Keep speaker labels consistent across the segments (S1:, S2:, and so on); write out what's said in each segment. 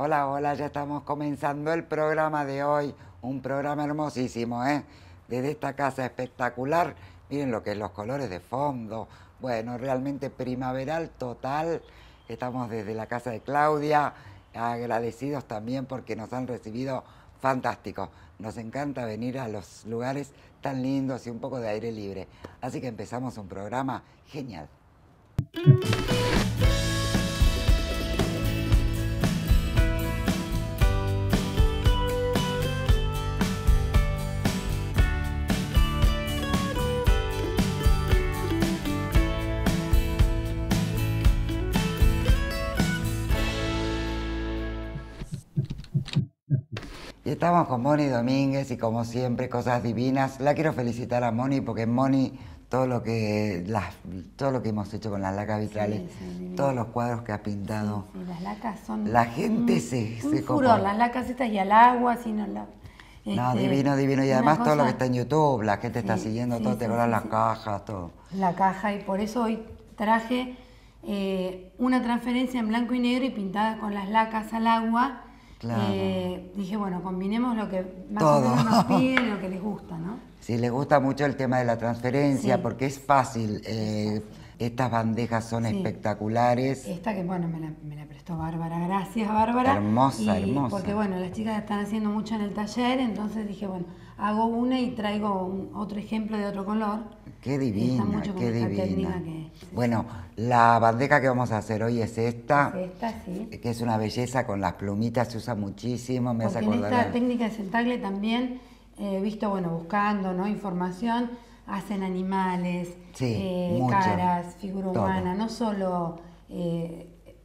S1: Hola, hola, ya estamos comenzando el programa de hoy, un programa hermosísimo, ¿eh? Desde esta casa espectacular, miren lo que es los colores de fondo, bueno, realmente primaveral total, estamos desde la casa de Claudia, agradecidos también porque nos han recibido fantástico, nos encanta venir a los lugares tan lindos y un poco de aire libre, así que empezamos un programa genial. Estamos con Moni Domínguez y como siempre, cosas divinas. La quiero felicitar a Moni porque Moni, todo lo que, las, todo lo que hemos hecho con las lacas vitrales, todos los cuadros que ha pintado.
S2: las lacas son... La gente
S1: se... Un las
S2: lacas estas y al agua, sino la... no, este, divino, divino. Y además todo lo que está
S1: en YouTube, la gente está siguiendo todo, te las cajas, todo.
S2: La caja, y por eso hoy traje eh, una transferencia en blanco y negro y pintada con las lacas al agua eh, dije, bueno, combinemos lo que más nos piden, lo que les gusta, ¿no?
S1: Sí, les gusta mucho el tema de la transferencia porque es fácil. Eh, estas bandejas son espectaculares.
S2: Esta que, bueno, me la, me prestó Bárbara. Gracias, Bárbara. Hermosa, hermosa. Porque, bueno, las chicas están haciendo mucho en el taller, entonces dije, bueno, hago una y traigo otro ejemplo de otro color. Qué divina, qué divina.
S1: bueno, la bandeja que vamos a hacer hoy es esta.
S2: esta, sí. Eh,
S1: que es una belleza con las plumitas, se usa muchísimo. Me hace en esta
S2: técnica de sentarle también he eh, visto, bueno, buscando ¿no? información, hacen animales, eh, caras, figura humana, no solo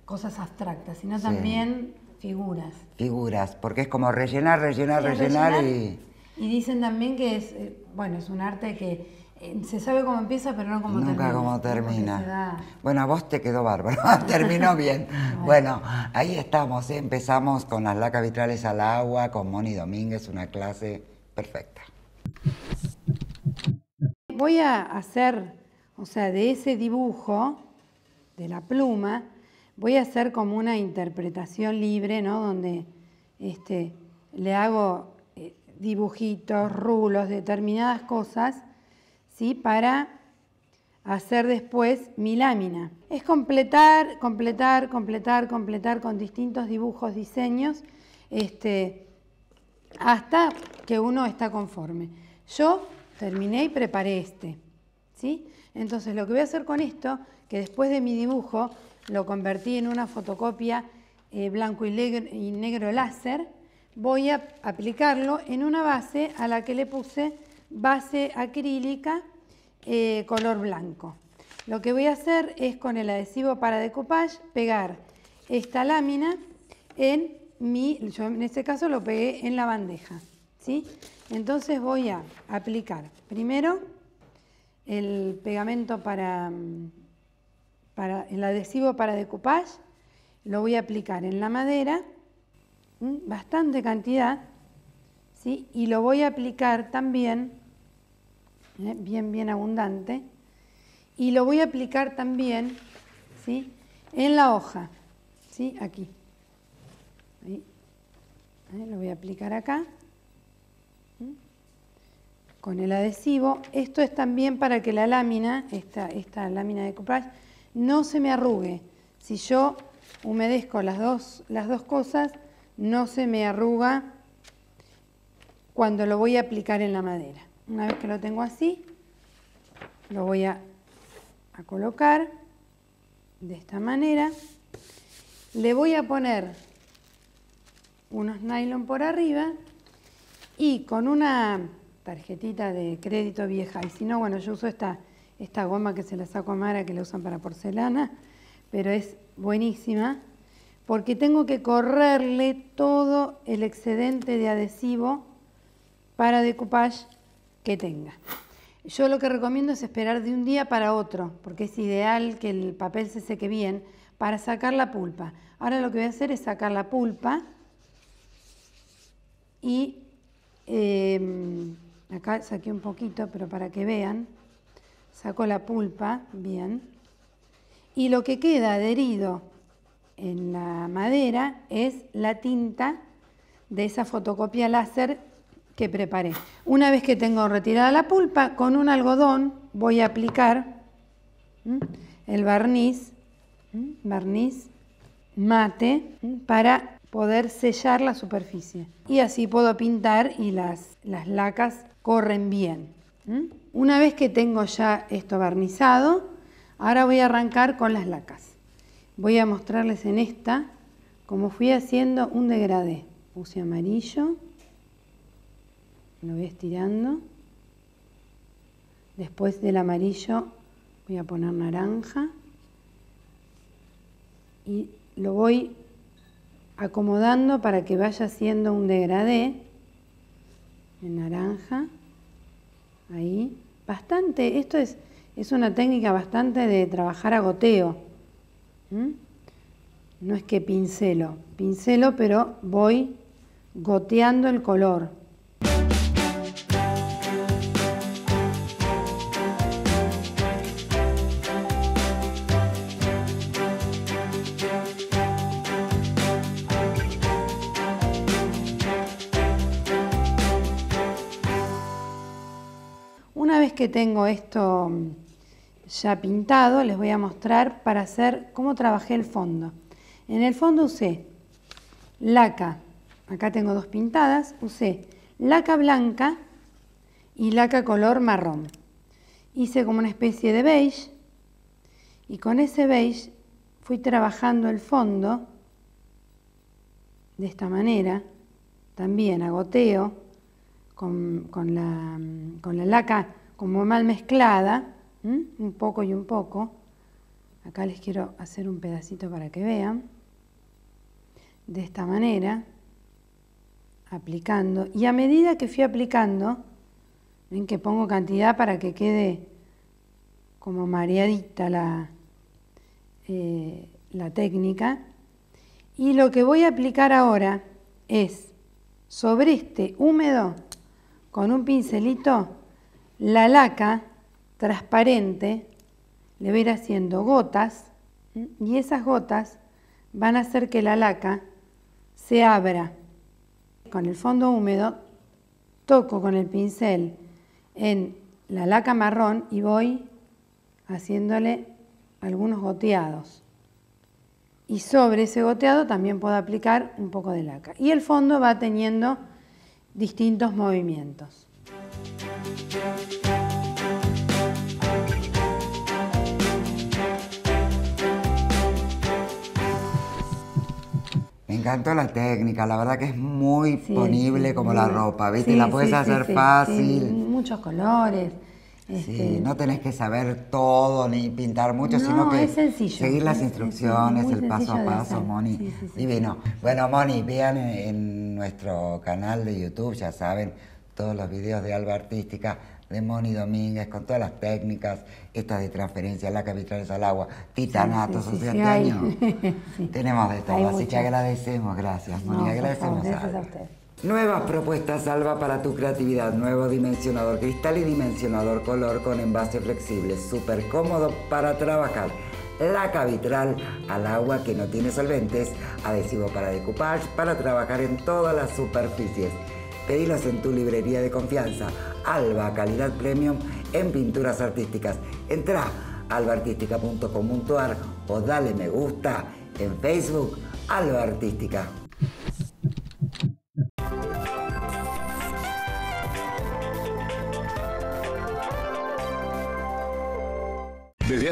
S2: cosas abstractas, sino también figuras.
S1: Figuras, porque es como rellenar, rellenar, rellenar, y...
S2: Y dicen también que es, bueno, es un arte que eh, se sabe cómo empieza, pero no cómo termina. Nunca cómo
S1: termina. Bueno, a vos te quedó bárbaro, terminó bien. bueno, ahí estamos, ¿eh? empezamos con las lacas vitrales al agua, con Moni Domínguez, una clase perfecta.
S2: Voy a hacer, o sea, de ese dibujo, de la pluma, voy a hacer como una interpretación libre, ¿no? Donde este, le hago eh, dibujitos, rulos, determinadas cosas ¿sí? para hacer después mi lámina. Es completar, completar, completar, completar con distintos dibujos, diseños, este, hasta que uno está conforme. Yo terminé y preparé este. ¿sí? Entonces lo que voy a hacer con esto, que después de mi dibujo lo convertí en una fotocopia eh, blanco y negro láser, voy a aplicarlo en una base a la que le puse base acrílica eh, color blanco. Lo que voy a hacer es con el adhesivo para decoupage pegar esta lámina en mi, yo en este caso lo pegué en la bandeja, ¿sí? Entonces voy a aplicar primero el pegamento para, para el adhesivo para decoupage, lo voy a aplicar en la madera, bastante cantidad, ¿sí? Y lo voy a aplicar también ¿eh? bien, bien abundante. Y lo voy a aplicar también ¿sí? en la hoja, ¿sí? aquí. Lo voy a aplicar acá ¿Mm? con el adhesivo. Esto es también para que la lámina, esta, esta lámina de coupage no se me arrugue. Si yo humedezco las dos, las dos cosas, no se me arruga cuando lo voy a aplicar en la madera. Una vez que lo tengo así, lo voy a, colocar de esta manera. Le voy a poner unos nylon por arriba y con una tarjetita de crédito vieja. Y si no, bueno, yo uso esta, esta goma que se la saco a Mara, que la usan para porcelana, pero es buenísima porque tengo que correrle todo el excedente de adhesivo para decoupage que tenga. Yo lo que recomiendo es esperar de un día para otro, porque es ideal que el papel se seque bien para sacar la pulpa. Ahora lo que voy a hacer es sacar la pulpa y em, acá saqué un poquito, pero para que vean, saco la pulpa, bien. Y lo que queda adherido en la madera es la tinta de esa fotocopia láser que preparé. Una vez que tengo retirada la pulpa, con un algodón voy a aplicar el barniz, barniz mate, para poder sellar la superficie. Y así puedo pintar y las, las lacas corren bien. Una vez que tengo ya esto barnizado, ahora voy a arrancar con las lacas. Voy a mostrarles en esta cómo fui haciendo un degradé. Puse amarillo, lo voy estirando. Después del amarillo voy a poner naranja y lo voy acomodando para que vaya haciendo un degradé en naranja. Ahí, bastante, esto es, una técnica bastante de trabajar a goteo. No es que pincelo, pincelo pero voy goteando el color. que tengo esto mm, ya pintado, les voy a mostrar para hacer cómo trabajé el fondo. En el fondo usé laca, acá tengo dos pintadas, usé laca blanca y laca color marrón. Hice como una especie de beige y con ese beige fui trabajando el fondo de esta manera, también agoteo con, la, mm, con la laca como mal mezclada, un poco y un poco. Acá les quiero hacer un pedacito para que vean. De esta manera, aplicando. Y a medida que fui aplicando, ven que pongo cantidad para que quede como mareadita la, eh, la técnica. Y lo que voy a aplicar ahora es sobre este húmedo, con un pincelito, la laca transparente le va a ir haciendo gotas y esas gotas van a hacer que la laca se abra con el fondo húmedo, toco con el pincel en la laca marrón y voy haciéndole algunos goteados. Y sobre ese goteado también puedo aplicar un poco de laca. Y el fondo va teniendo distintos movimientos.
S1: Me encanta la técnica, la verdad que es muy ponible como la ropa, la puedes hacer fácil.
S2: muchos colores. Este. no
S1: tenés que saber todo ni pintar mucho, sino que seguir las instrucciones, el paso a paso, Moni. Divino. Bueno, Moni, vean en, en nuestro canal de YouTube, ya saben, todos los videos de Alba Artística de Moni Domínguez, con todas las técnicas, estas de transferencia, la es al agua, titanatos, sí, sí, este años. Tenemos de todo, así que agradecemos, gracias, Moni. Gracias a, usted. Nuevas propuestas salva para tu creatividad. Nuevo dimensionador cristal y dimensionador color con envase flexible. Súper cómodo para trabajar. la vitral al agua que no tiene solventes. Adhesivo para decoupage para trabajar en todas las superficies. Pedilos en tu librería de confianza. Alba, calidad premium en pinturas artísticas. Entra albaartística.com.ar o dale me gusta en Facebook Alba Artística.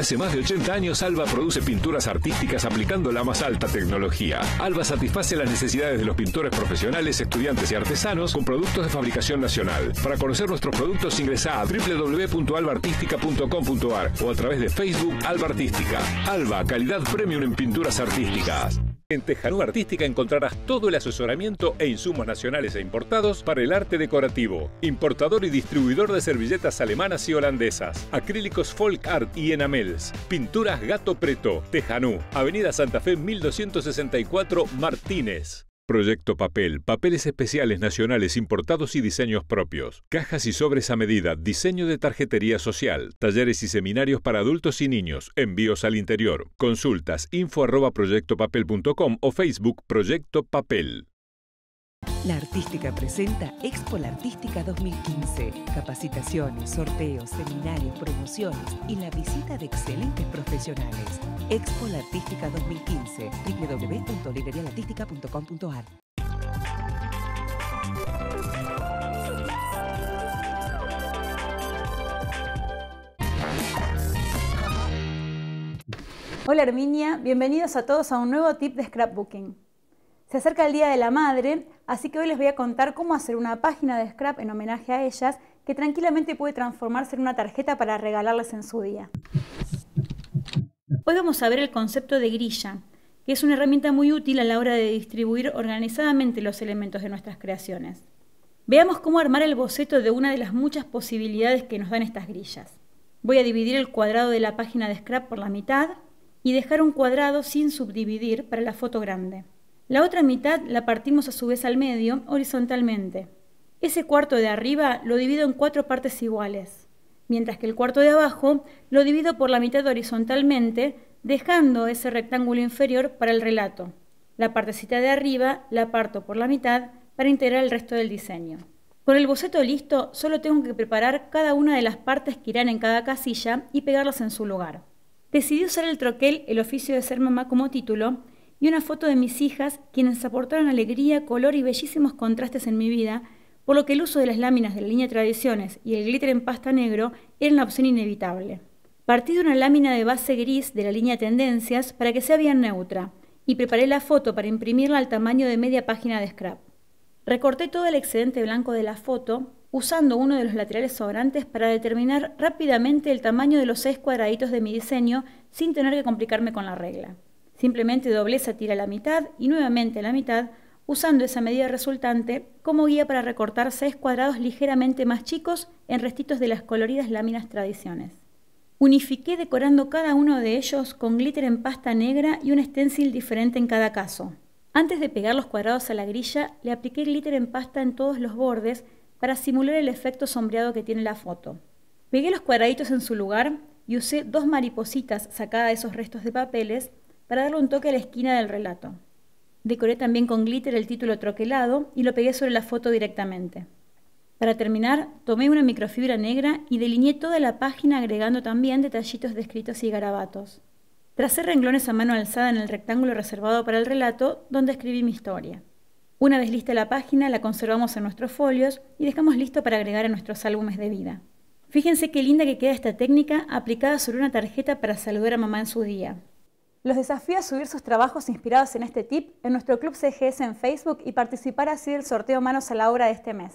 S3: hace más de 80 años, Alba produce pinturas artísticas aplicando la más alta tecnología. Alba satisface las necesidades de los pintores profesionales, estudiantes y artesanos con productos de fabricación nacional. Para conocer nuestros productos, ingresa a www.albaartística.com.ar o a través de Facebook Alba Artística. Alba, calidad premium en pinturas artísticas. En Tejanú Artística encontrarás todo el asesoramiento e insumos nacionales e importados para el arte decorativo. Importador y distribuidor de servilletas alemanas y holandesas, acrílicos folk art y enamels, pinturas gato preto. Tejanú, Avenida Santa Fe 1264 Martínez. Proyecto Papel, papeles especiales nacionales importados y diseños propios, cajas y sobres a medida, diseño de tarjetería social, talleres y seminarios para adultos y niños, envíos al interior, consultas info arroba proyectopapel.com o Facebook Proyecto Papel.
S4: La Artística presenta Expo La Artística 2015. Capacitaciones, sorteos, seminarios, promociones y la visita de excelentes profesionales. Expo La Artística 2015. www.librerialartística.com.ar Hola Herminia, bienvenidos a todos a un nuevo tip de scrapbooking. Se acerca el Día de la Madre, así que hoy les voy a contar cómo hacer una página de scrap en homenaje a ellas que tranquilamente puede transformarse en una tarjeta para regalarlas en su día. Hoy vamos a ver el concepto de grilla, que es una herramienta muy útil a la hora de distribuir organizadamente los elementos de nuestras creaciones. Veamos cómo armar el boceto de una de las muchas posibilidades que nos dan estas grillas. Voy a dividir el cuadrado de la página de scrap por la mitad y dejar un cuadrado sin subdividir para la foto grande. La otra mitad la partimos a su vez al medio horizontalmente. Ese cuarto de arriba lo divido en cuatro partes iguales, mientras que el cuarto de abajo lo divido por la mitad horizontalmente, dejando ese rectángulo inferior para el relato. La partecita de arriba la parto por la mitad para integrar el resto del diseño. Con el boceto listo, solo tengo que preparar cada una de las partes que irán en cada casilla y pegarlas en su lugar. Decidí usar el troquel El oficio de ser mamá como título, y una foto de mis hijas, quienes aportaron alegría, color y bellísimos contrastes en mi vida, por lo que el uso de las láminas de la línea Tradiciones y el glitter en pasta negro era una opción inevitable. Partí de una lámina de base gris de la línea Tendencias para que sea bien neutra y preparé la foto para imprimirla al tamaño de media página de scrap. Recorté todo el excedente blanco de la foto usando uno de los laterales sobrantes para determinar rápidamente el tamaño de los seis cuadraditos de mi diseño sin tener que complicarme con la regla. Simplemente dobleza tira a la mitad y nuevamente a la mitad, usando esa medida resultante como guía para recortar 6 cuadrados ligeramente más chicos en restitos de las coloridas láminas tradiciones. Unifiqué decorando cada uno de ellos con glitter en pasta negra y un stencil diferente en cada caso. Antes de pegar los cuadrados a la grilla, le apliqué glitter en pasta en todos los bordes para simular el efecto sombreado que tiene la foto. Pegué los cuadraditos en su lugar y usé dos maripositas sacadas de esos restos de papeles para darle un toque a la esquina del relato. Decoré también con glitter el título troquelado y lo pegué sobre la foto directamente. Para terminar, tomé una microfibra negra y delineé toda la página agregando también detallitos de escritos y garabatos. Tracé renglones a mano alzada en el rectángulo reservado para el relato donde escribí mi historia. Una vez lista la página, la conservamos en nuestros folios y dejamos listo para agregar a nuestros álbumes de vida. Fíjense qué linda que queda esta técnica aplicada sobre una tarjeta para saludar a mamá en su día. Los desafío a subir sus trabajos inspirados en este tip en nuestro club CGS en Facebook y participar así del sorteo Manos a la Obra de este mes.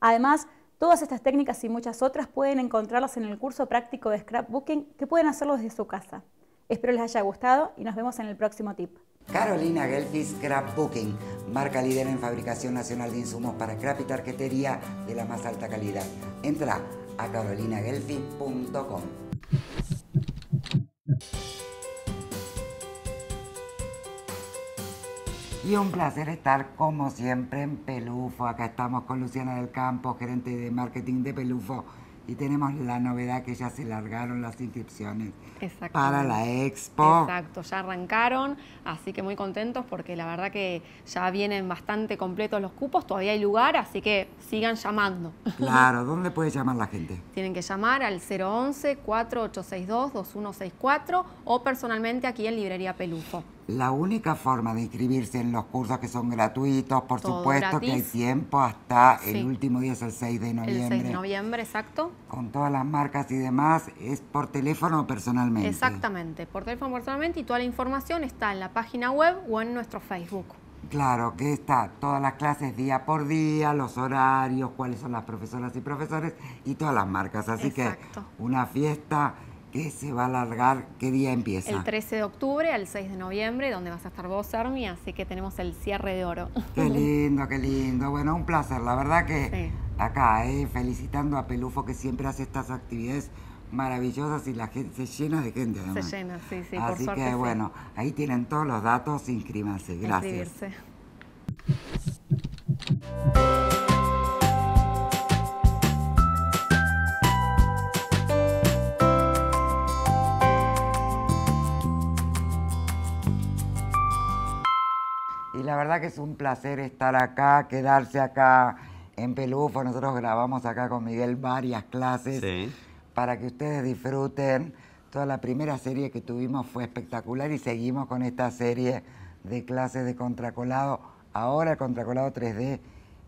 S4: Además, todas estas técnicas y muchas otras pueden encontrarlas en el curso práctico de scrapbooking que pueden hacerlo desde su casa. Espero les haya gustado y nos vemos en el próximo tip. Carolina
S1: Gelfi Scrapbooking, marca líder en fabricación nacional de insumos para scrap y tarjetería de la más alta calidad. Entra a carolinagelfi.com. Y un placer estar como siempre en Pelufo. Acá estamos con Luciana del Campo, gerente de marketing de Pelufo. Y tenemos la novedad que ya se largaron las inscripciones
S4: para la expo. Exacto, ya arrancaron, así que muy contentos porque la verdad que ya vienen bastante completos los cupos, todavía hay lugar, así que sigan llamando.
S1: Claro, ¿dónde puede llamar la gente?
S4: Tienen que llamar al 011-4862-2164 o personalmente aquí en Librería Pelufo
S1: la única forma de inscribirse en los cursos que son gratuitos, por supuesto que hay tiempo hasta el último día, es el 6 de noviembre. El 6 de
S4: noviembre, exacto.
S1: Con todas las marcas y demás, es por teléfono personalmente. Exactamente,
S4: por teléfono personalmente y toda la información está en la página web o en nuestro Facebook.
S1: Claro, que está todas las clases día por día, los horarios, cuáles son las profesoras y profesores y todas las marcas. Así que una fiesta que se va a alargar, ¿qué día empieza? El 13
S4: de octubre al 6 de noviembre, donde vas a estar vos, Armi, así que tenemos el cierre de oro.
S1: Qué lindo, qué lindo. Bueno, un placer. La verdad que acá, eh, felicitando a Pelufo que siempre hace estas actividades maravillosas y la gente se llena de gente Se
S2: llena, sí, sí, Así que bueno,
S1: ahí tienen todos los datos, inscríbanse. Gracias.
S2: Inscribirse.
S1: que es un placer estar acá, quedarse acá en Pelufo. Nosotros grabamos acá con Miguel varias clases para que ustedes disfruten. Toda la primera serie que tuvimos fue espectacular y seguimos con esta serie de clases de contracolado. Ahora el contracolado 3D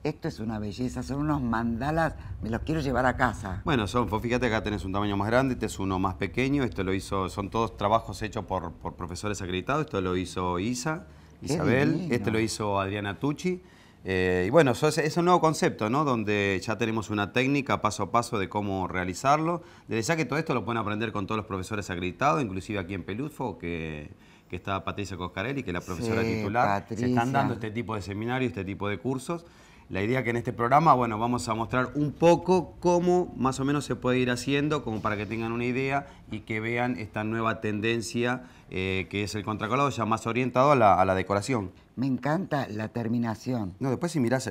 S1: esto es una belleza, son unos mandalas, me los quiero llevar a casa.
S5: Bueno, son, fíjate acá tenés un tamaño más grande, este es uno más pequeño, esto lo hizo, son todos trabajos hechos por, por profesores acreditados, esto lo hizo ISA, Isabel, este lo hizo Adriana Tucci. Eh, y bueno, es, un nuevo concepto, ¿no? Donde ya tenemos una técnica paso a paso de cómo realizarlo. Desde ya que todo esto lo pueden aprender con todos los profesores acreditados, inclusive aquí en Pelufo, que, está Patricia Coscarelli, que es la profesora titular. Se están dando este tipo de seminarios, este tipo de cursos. La idea que en este programa, bueno, vamos a mostrar un poco cómo más o menos se puede ir haciendo, como para que tengan una idea y que vean esta nueva tendencia eh, que es el contracolado, ya más orientado a la, decoración.
S1: Me encanta la terminación.
S5: No, después si mirás,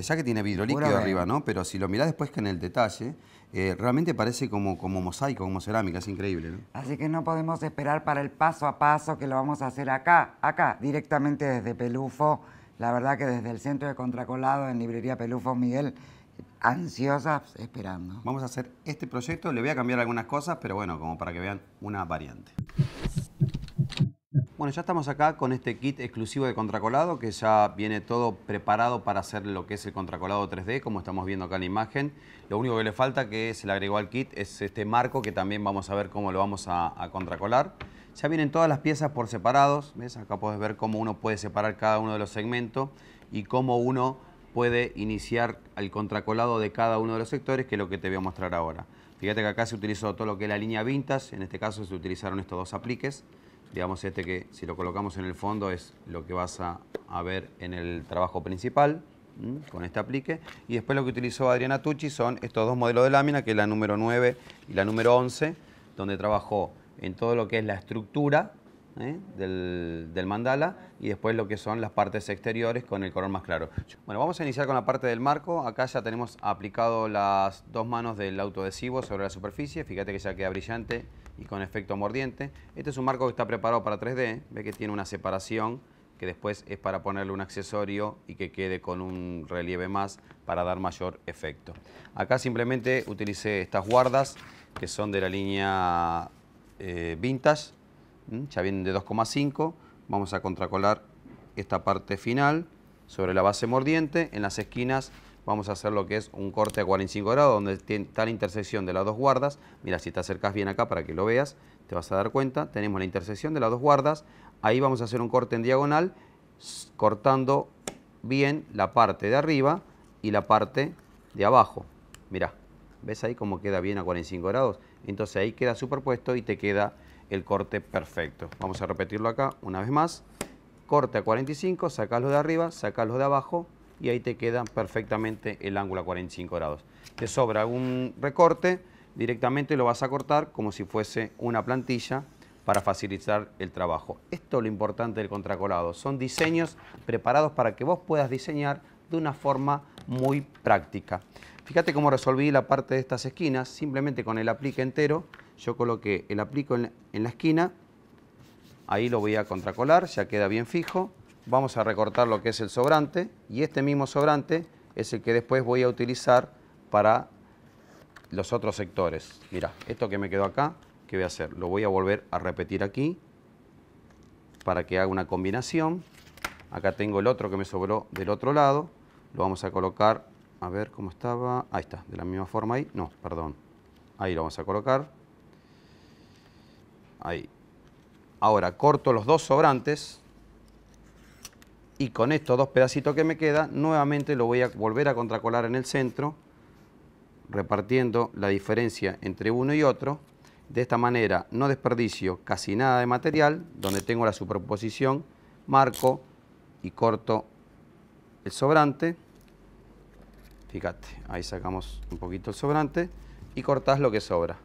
S5: ya que tiene vidrio líquido arriba, ¿no? Pero si lo mirás después que en el detalle, eh, realmente parece como, como mosaico, como cerámica, es increíble, ¿no?
S1: Así que no podemos esperar para el paso a paso que lo vamos a hacer acá, acá, directamente desde Pelufo la verdad que desde el centro de Contracolado, en Librería Pelufo Miguel, ansiosas esperando. Vamos
S5: a hacer este proyecto, le voy a cambiar algunas cosas, pero bueno, como para que vean una variante. Bueno, ya estamos acá con este kit exclusivo de contracolado que ya viene todo preparado para hacer lo que es el contracolado 3D, como estamos viendo acá en la imagen. Lo único que le falta que se le agregó al kit es este marco que también vamos a ver cómo lo vamos a, a contracolar. Ya vienen todas las piezas por separados, ¿ves? Acá puedes ver cómo uno puede separar cada uno de los segmentos y cómo uno puede iniciar el contracolado de cada uno de los sectores, que es lo que te voy a mostrar ahora. Fíjate que acá se utilizó todo lo que es la línea vintage, en este caso se utilizaron estos dos apliques, digamos este que si lo colocamos en el fondo es lo que vas a, ver en el trabajo principal con este aplique y después lo que utilizó Adriana Tucci son estos dos modelos de lámina que es la número 9 y la número 11 donde trabajó en todo lo que es la estructura ¿eh? del, mandala y después lo que son las partes exteriores con el color más claro. Bueno, vamos a iniciar con la parte del marco. Acá ya tenemos aplicado las dos manos del autoadhesivo sobre la superficie. Fíjate que ya queda brillante y con efecto mordiente. Este es un marco que está preparado para 3D. Ve que tiene una separación que después es para ponerle un accesorio y que quede con un relieve más para dar mayor efecto. Acá simplemente utilicé estas guardas que son de la línea Vintas, eh, vintage, ya vienen de 2,5, vamos a contracolar esta parte final sobre la base mordiente, en las esquinas vamos a hacer lo que es un corte a 45 grados, donde está la intersección de las dos guardas, mira si te acercas bien acá para que lo veas, te vas a dar cuenta, tenemos la intersección de las dos guardas, ahí vamos a hacer un corte en diagonal, cortando bien la parte de arriba y la parte de abajo, mira, ¿ves ahí cómo queda bien a 45 grados? Entonces ahí queda superpuesto y te queda el corte perfecto. Vamos a repetirlo acá una vez más. Corte a 45, saca de arriba, saca de abajo y ahí te queda perfectamente el ángulo a 45 grados. Te sobra un recorte, directamente lo vas a cortar como si fuese una plantilla para facilitar el trabajo. Esto es lo importante del contracolado. Son diseños preparados para que vos puedas diseñar de una forma muy práctica. Fíjate cómo resolví la parte de estas esquinas, simplemente con el aplique entero, yo coloqué el aplico en la esquina, ahí lo voy a contracolar, ya queda bien fijo, vamos a recortar lo que es el sobrante y este mismo sobrante es el que después voy a utilizar para los otros sectores. Mira, esto que me quedó acá, ¿qué voy a hacer? Lo voy a volver a repetir aquí para que haga una combinación. Acá tengo el otro que me sobró del otro lado, lo vamos a colocar a ver cómo estaba, ahí está, de la misma forma ahí, no, perdón, ahí lo vamos a colocar, ahí. Ahora corto los dos sobrantes y con estos dos pedacitos que me quedan, nuevamente lo voy a volver a contracolar en el centro, repartiendo la diferencia entre uno y otro. De esta manera no desperdicio casi nada de material, donde tengo la superposición, marco y corto el sobrante. Fíjate, ahí sacamos un poquito el sobrante y cortás lo que sobra.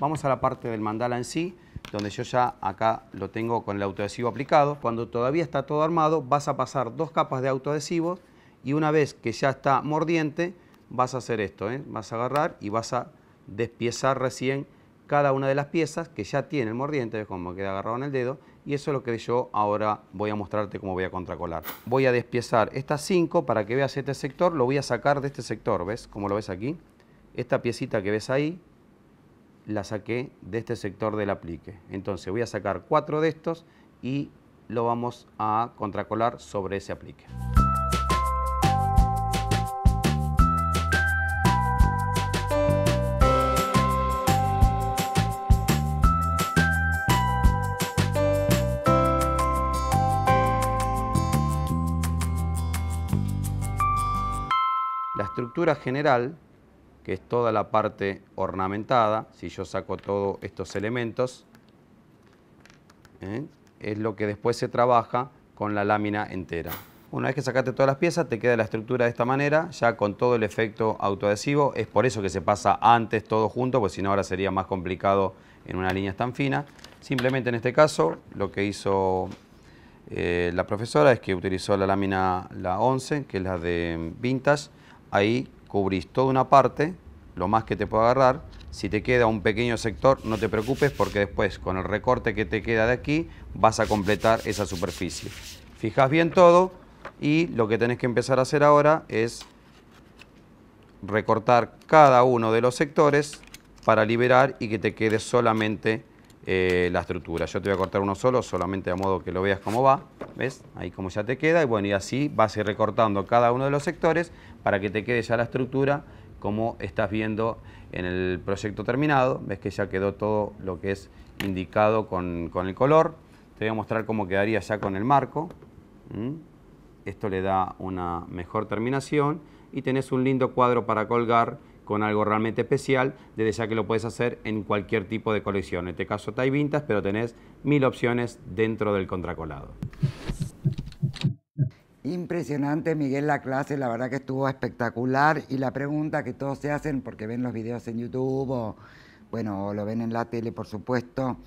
S5: Vamos a la parte del mandala en sí, donde yo ya acá lo tengo con el autoadhesivo aplicado. Cuando todavía está todo armado, vas a pasar dos capas de autoadhesivo y una vez que ya está mordiente, vas a hacer esto. ¿eh? Vas a agarrar y vas a despiezar recién cada una de las piezas que ya tiene el mordiente, como queda agarrado en el dedo, y eso es lo que yo ahora voy a mostrarte cómo voy a contracolar. Voy a despiezar estas 5 para que veas este sector, lo voy a sacar de este sector, ¿ves? Como lo ves aquí. Esta piecita que ves ahí, la saqué de este sector del aplique. Entonces voy a sacar 4 de estos y lo vamos a contracolar sobre ese aplique. general, que es toda la parte ornamentada, si yo saco todos estos elementos, ¿eh? es lo que después se trabaja con la lámina entera. Una vez que sacaste todas las piezas, te queda la estructura de esta manera, ya con todo el efecto autoadhesivo. Es por eso que se pasa antes todo junto, porque si no ahora sería más complicado en una línea tan fina. Simplemente en este caso, lo que hizo eh, la profesora es que utilizó la lámina la 11, que es la de Vintage, ahí cubrís toda una parte, lo más que te pueda agarrar. Si te queda un pequeño sector, no te preocupes porque después con el recorte que te queda de aquí vas a completar esa superficie. Fijas bien todo y lo que tenés que empezar a hacer ahora es recortar cada uno de los sectores para liberar y que te quede solamente eh, la estructura. Yo te voy a cortar uno solo, solamente a modo que lo veas cómo va, ¿ves? Ahí como ya te queda, y bueno, y así vas a ir recortando cada uno de los sectores para que te quede ya la estructura como estás viendo en el proyecto terminado, ves que ya quedó todo lo que es indicado con, el color. Te voy a mostrar cómo quedaría ya con el marco. Esto le da una mejor terminación y tenés un lindo cuadro para colgar con algo realmente especial, desde ya que lo puedes hacer en cualquier tipo de colección. En este caso hay vintas, pero tenés mil opciones dentro del contracolado.
S1: Impresionante, Miguel, la clase, la verdad que estuvo espectacular. Y la pregunta que todos se hacen, porque ven los videos en YouTube o, bueno, o lo ven en la tele, por supuesto,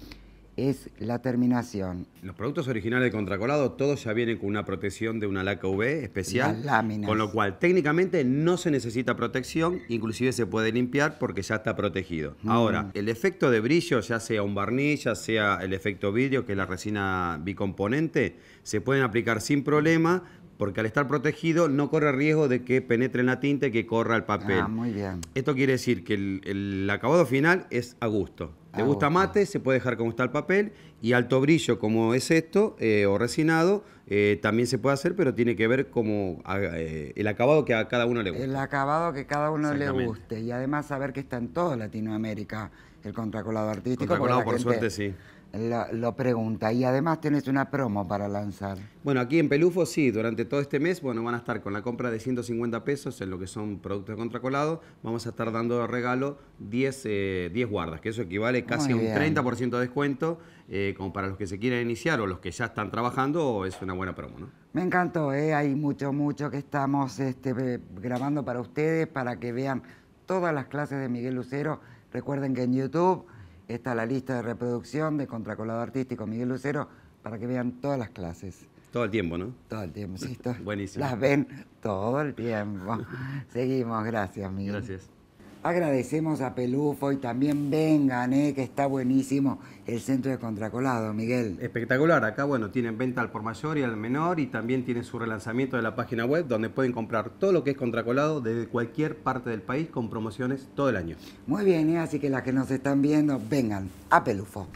S1: es la terminación.
S5: Los productos originales de Contracolado todos ya vienen con una protección de una laca UV especial. Con lo cual técnicamente no se necesita protección, inclusive se puede limpiar porque ya está protegido. Ahora, el efecto de brillo, ya sea un barniz, ya sea el efecto vidrio, que es la resina bicomponente, se pueden aplicar sin problema porque al estar protegido no corre riesgo de que penetre la tinta y que corra el papel. Ah, muy bien. Esto quiere decir que el, acabado final es a gusto. Le gusta mate, se puede dejar como está el papel y alto brillo como es esto eh, o resinado eh, también se puede hacer, pero tiene que ver como ah, eh, el acabado que a cada uno le guste. El acabado que cada uno le guste
S1: y además saber que está en toda Latinoamérica el
S5: contracolado artístico. Contracolado por, suerte sí lo,
S1: pregunta. Y además tenés una promo para lanzar.
S5: Bueno, aquí en Pelufo sí, durante todo este mes, bueno, van a estar con la compra de 150 pesos en lo que son productos de contracolado, vamos a estar dando de regalo 10, eh, guardas, que eso equivale casi a un 30% de descuento, eh, como para los que se quieren iniciar o los que ya están trabajando, es una buena promo, ¿no?
S1: Me encantó, eh, hay mucho, mucho que estamos este, grabando para ustedes, para que vean todas las clases de Miguel Lucero. Recuerden que en YouTube está la lista de reproducción de Contracolado Artístico Miguel Lucero para que vean todas las clases.
S5: Todo el tiempo, ¿no? Todo el tiempo, sí. Buenísimo. Las ven
S1: todo el tiempo. Seguimos, gracias, Miguel. Gracias. Agradecemos a Pelufo y también vengan, eh, que está buenísimo el centro de contracolado,
S5: Miguel. Espectacular, acá bueno, tienen venta al por mayor y al menor y también tienen su relanzamiento de la página web donde pueden comprar todo lo que es contracolado desde cualquier parte del país con promociones todo el año.
S1: Muy bien, eh, así que las que nos están viendo, vengan a Pelufo.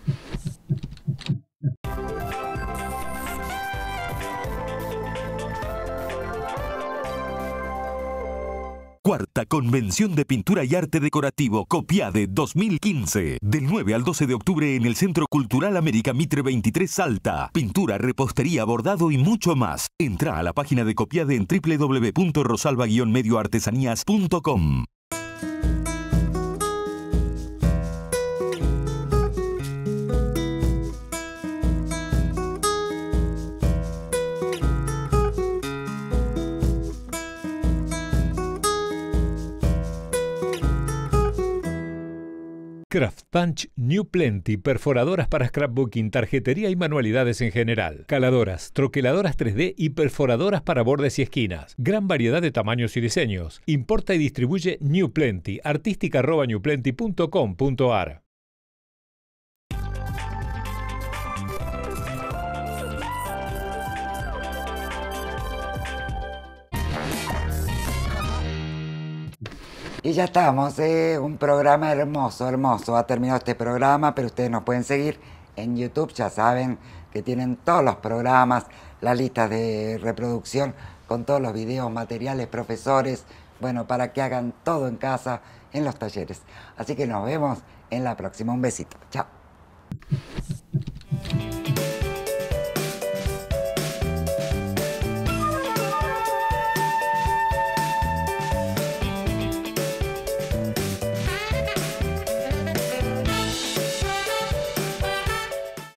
S3: Cuarta Convención de Pintura y Arte Decorativo Copiade 2015. Del 9 al 12 de octubre en el Centro Cultural América Mitre 23 Salta. Pintura, repostería, bordado y mucho más. Entra a la página de Copiade en www.rosalba-medioartesanías.com. Craft Punch, New Plenty, perforadoras para scrapbooking, tarjetería y manualidades en general, caladoras, troqueladoras 3D y perforadoras para bordes y esquinas. Gran variedad de tamaños y diseños. Importa y distribuye New Plenty,
S1: Y ya estamos, eh, un programa hermoso, hermoso. Ha terminado este programa, pero ustedes nos pueden seguir en YouTube, ya saben que tienen todos los programas, las listas de reproducción con todos los videos, materiales, profesores, bueno, para que hagan todo en casa, en los talleres. Así que nos vemos en la próxima. Un besito. Chao.